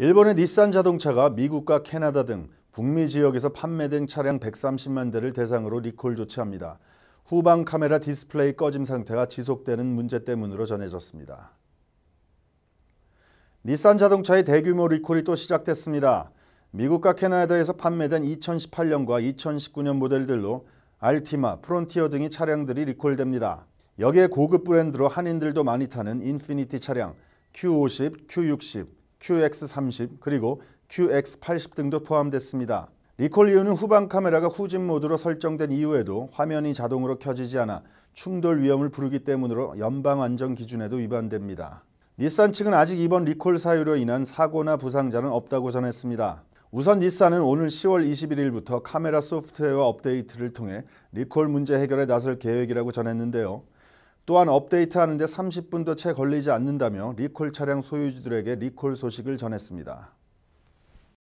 일본의 닛산 자동차가 미국과 캐나다 등 북미 지역에서 판매된 차량 130만 대를 대상으로 리콜 조치합니다. 후방 카메라 디스플레이 꺼짐 상태가 지속되는 문제 때문으로 전해졌습니다. 닛산 자동차의 대규모 리콜이 또 시작됐습니다. 미국과 캐나다에서 판매된 2018년과 2019년 모델들로 알티마, 프론티어 등이 차량들이 리콜됩니다. 여기에 고급 브랜드로 한인들도 많이 타는 인피니티 차량 Q50, Q60, QX30 그리고 QX80 등도 포함됐습니다. 리콜 이유는 후방 카메라가 후진 모드로 설정된 이후에도 화면이 자동으로 켜지지 않아 충돌 위험을 부르기 때문으로 연방 안전 기준에도 위반됩니다. 닛산 측은 아직 이번 리콜 사유로 인한 사고나 부상자는 없다고 전했습니다. 우선 닛산은 오늘 10월 21일부터 카메라 소프트웨어 업데이트를 통해 리콜 문제 해결에 나설 계획이라고 전했는데요. 또한 업데이트하는데 30분도 채 걸리지 않는다며 리콜 차량 소유주들에게 리콜 소식을 전했습니다.